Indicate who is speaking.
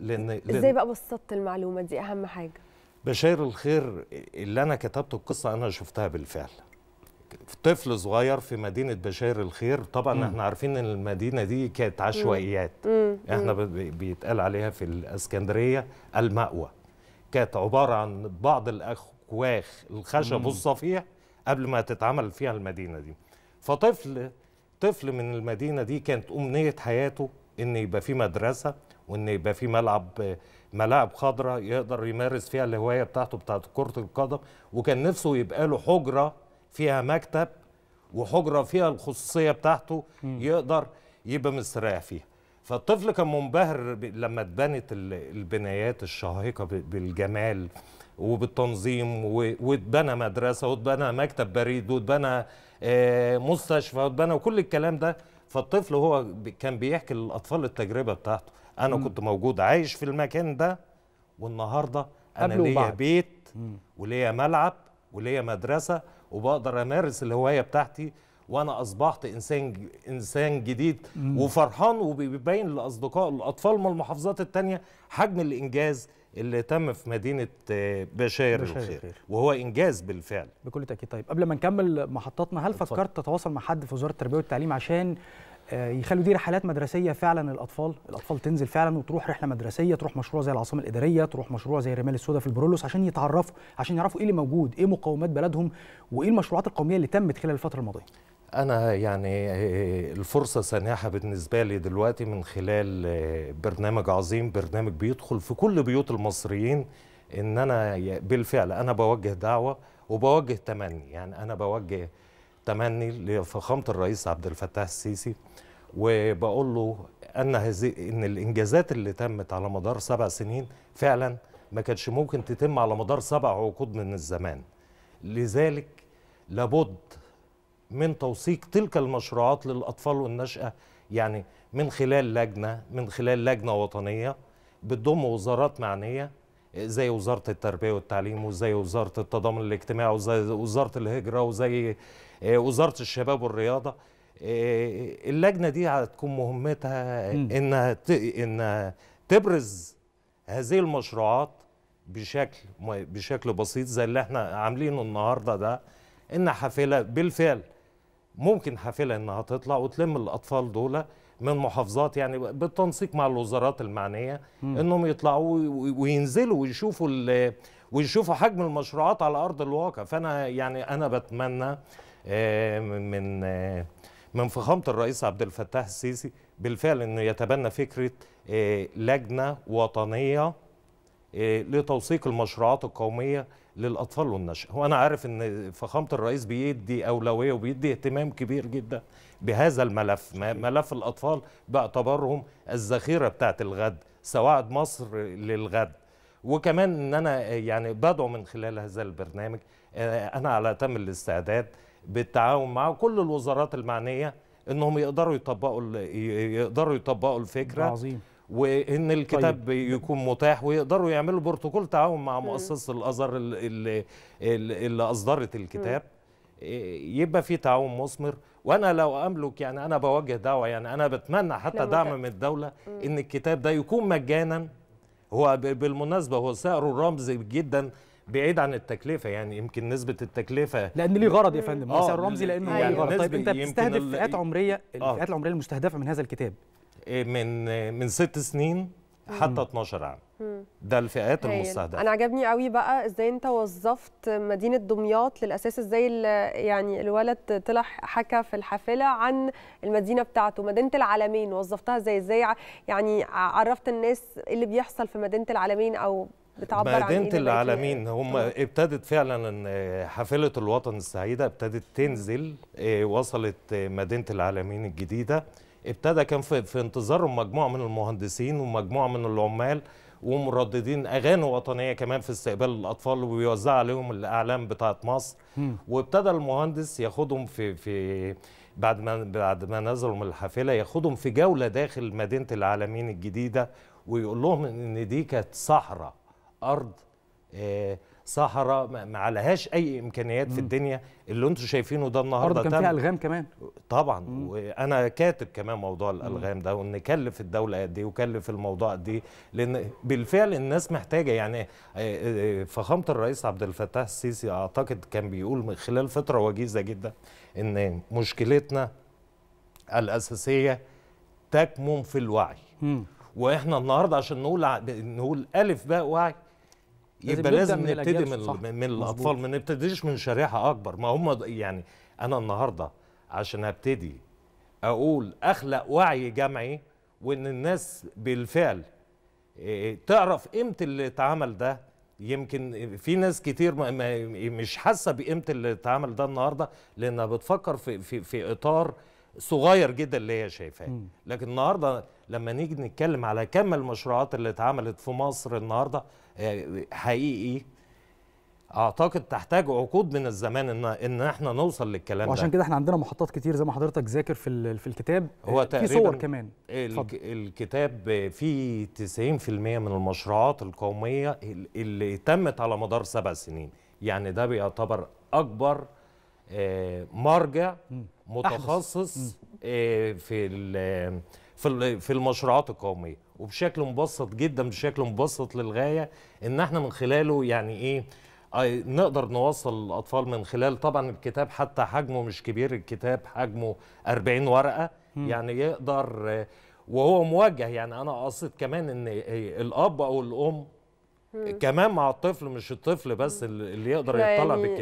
Speaker 1: لان ازاي بقى بسطت المعلومه دي اهم حاجه بشير الخير اللي انا كتبته القصه انا شفتها بالفعل طفل صغير في مدينه بشير الخير طبعا مم. احنا عارفين ان المدينه دي كانت عشوائيات مم. احنا بيتقال عليها في الاسكندريه المأوى كانت عباره عن بعض الاكواخ الخشب والصفيح قبل ما تتعمل فيها المدينه دي فطفل طفل من المدينه دي كانت امنيه حياته ان يبقى في مدرسه وان يبقى في ملعب ملاعب خضراء يقدر يمارس فيها الهوايه بتاعته بتاعت كره القدم وكان نفسه يبقى له حجره فيها مكتب وحجره فيها الخصوصيه بتاعته يقدر يبقى مستريح فيها فالطفل كان منبهر لما اتبنت البنايات الشاهقه بالجمال وبالتنظيم واتبنى مدرسه واتبنى مكتب بريد واتبنى آه، مستشفى واتبنى وكل الكلام ده فالطفل هو كان بيحكي للاطفال التجربه بتاعته انا م. كنت موجود عايش في المكان ده والنهارده انا ليا بيت وليا ملعب وليا مدرسه وبقدر امارس الهوايه بتاعتي وانا اصبحت انسان انسان جديد مم. وفرحان وبيبين لاصدقاء الاطفال من المحافظات الثانيه حجم الانجاز اللي تم في مدينه آه، بشاير الخير وهو انجاز بالفعل بكل تاكيد طيب قبل ما نكمل محطاتنا هل فكرت تتواصل مع حد في وزاره التربيه والتعليم عشان آه، يخلوا دي رحلات مدرسيه فعلا الاطفال الاطفال تنزل فعلا وتروح رحله مدرسيه تروح مشروع زي العاصمه الاداريه تروح مشروع زي رمال السوداء في البرولوس عشان يتعرفوا عشان يعرفوا ايه اللي موجود ايه مقومات بلدهم وايه المشروعات القوميه اللي تمت خلال الفتره الماضيه أنا يعني آه، الفرصة سانحة بالنسبة لي دلوقتي من خلال آه، برنامج عظيم برنامج بيدخل في كل بيوت المصريين إن أنا بالفعل أنا بوجه دعوة وبوجه تمني يعني أنا بوجه تمني لفخامه الرئيس عبد الفتاح السيسي وبقول له ان هذه ان الانجازات اللي تمت على مدار سبع سنين فعلا ما كانش ممكن تتم على مدار سبع عقود من الزمان لذلك لابد من توثيق تلك المشروعات للاطفال والنشأة يعني من خلال لجنه من خلال لجنه وطنيه بتضم وزارات معنيه زي وزاره التربيه والتعليم وزي وزاره التضامن الاجتماعي وزي وزاره الهجره وزي آه، وزاره الشباب والرياضه آه، آه، اللجنه دي هتكون مهمتها انها انها تبرز هذه المشروعات بشكل بشكل بسيط زي اللي احنا عاملينه النهارده ده ان حافله بالفعل ممكن حافله انها تطلع وتلم الاطفال دول من محافظات يعني بالتنسيق مع الوزارات المعنيه مم. انهم يطلعوا وينزلوا ويشوفوا ويشوفوا حجم المشروعات على ارض الواقع فانا يعني انا بتمنى آه، من آه، من فخامه الرئيس عبد الفتاح السيسي بالفعل انه يتبنى فكره آه، لجنه وطنيه لتوثيق المشروعات القوميه للاطفال والنشأ وانا عارف ان فخامه الرئيس بيدي اولويه وبيدي اهتمام كبير جدا بهذا الملف ملف الاطفال باعتبارهم الذخيره بتاعه الغد سواعد مصر للغد وكمان ان انا يعني بدعو من خلال هذا البرنامج آه، انا على اتم الاستعداد بالتعاون مع كل الوزارات المعنيه انهم يقدروا يطبقوا يقدروا يطبقوا الفكره عظيم. وان الكتاب طيب. يكون متاح ويقدروا يعملوا بروتوكول تعاون مع مؤسسه الازهر اللي, اللي اصدرت الكتاب إيه، يبقى في تعاون مثمر وانا لو املك يعني انا بوجه دعوه يعني انا بتمنى حتى دعم من الدوله ان الكتاب ده يكون مجانا هو بالمناسبه هو سعره رمزي جدا بعيد عن التكلفه يعني يمكن نسبه التكلفه لان ليه غرض يا فندم آه سعر رمزي لانه يعني غرض طيب انت بتستهدف فئات عمريه آه. الفئات العمريه المستهدفه من هذا الكتاب إيه، من من ست سنين حتى 12 عام ده الفئات المستهدفه انا عجبني قوي بقى ازاي انت وظفت مدينه دمياط للاساس ازاي يعني الولد طلع حكى في الحافله عن المدينه بتاعته مدينه العالمين وظفتها ازاي ازاي يعني عرفت الناس إيه اللي بيحصل في مدينه العالمين او بتعبر عن إيه مدينه العالمين هم ابتدت فعلا حافله الوطن السعيده ابتدت تنزل وصلت مدينه العالمين الجديده ابتدى كان في, في انتظارهم مجموعه من المهندسين ومجموعه من العمال ومرددين اغاني وطنيه كمان في استقبال الاطفال وبيوزع عليهم الاعلام بتاعه مصر وابتدى المهندس ياخدهم في في بعد ما بعد ما نزلوا من الحافله ياخدهم في جوله داخل مدينه العالمين الجديده ويقول لهم ان دي كانت صحراء ارض آه صحراء ما عليهاش اي امكانيات في الدنيا اللي انتم شايفينه ده النهارده كان فيها الغام كمان طبعا مم. وانا كاتب كمان موضوع الالغام ده وان كلف الدوله قد ايه وكلف الموضوع قد ايه لان بالفعل الناس محتاجه يعني آه، آه، فخامه الرئيس عبد الفتاح السيسي اعتقد كان بيقول من خلال فتره وجيزه جدا ان مشكلتنا الاساسيه تكمن في الوعي مم. واحنا النهارده عشان نقول نقول الف باء وعي يبقى لازم, نبتدي من, صح. من الاطفال ما نبتديش من شريحه اكبر ما هم يعني انا النهارده عشان ابتدي اقول اخلق وعي جمعي وان الناس بالفعل آه، تعرف قيمه اللي اتعمل ده يمكن في ناس كتير مش حاسه بقيمه اللي اتعمل ده النهارده لانها بتفكر في في في اطار صغير جدا اللي هي شايفاه لكن النهارده لما نيجي نتكلم على كم المشروعات اللي اتعملت في مصر النهارده آه، حقيقي اعتقد تحتاج عقود من الزمان ان ان احنا نوصل للكلام ده وعشان كده احنا عندنا محطات كتير زي ما حضرتك ذاكر في في الكتاب آه، هو في صور كمان الك الكتاب فيه 90% من المشروعات القوميه اللي تمت على مدار سبع سنين يعني ده بيعتبر اكبر آه، مرجع متخصص آه، في في المشروعات القوميه وبشكل مبسط جدا بشكل مبسط للغايه ان احنا من خلاله يعني ايه آه، نقدر نوصل الاطفال من خلال طبعا الكتاب حتى حجمه مش كبير الكتاب حجمه 40 ورقه يعني يقدر وهو موجه يعني انا قصد كمان ان الاب او الام كمان مع الطفل مش الطفل بس اللي يقدر يطلع يعني بالكتاب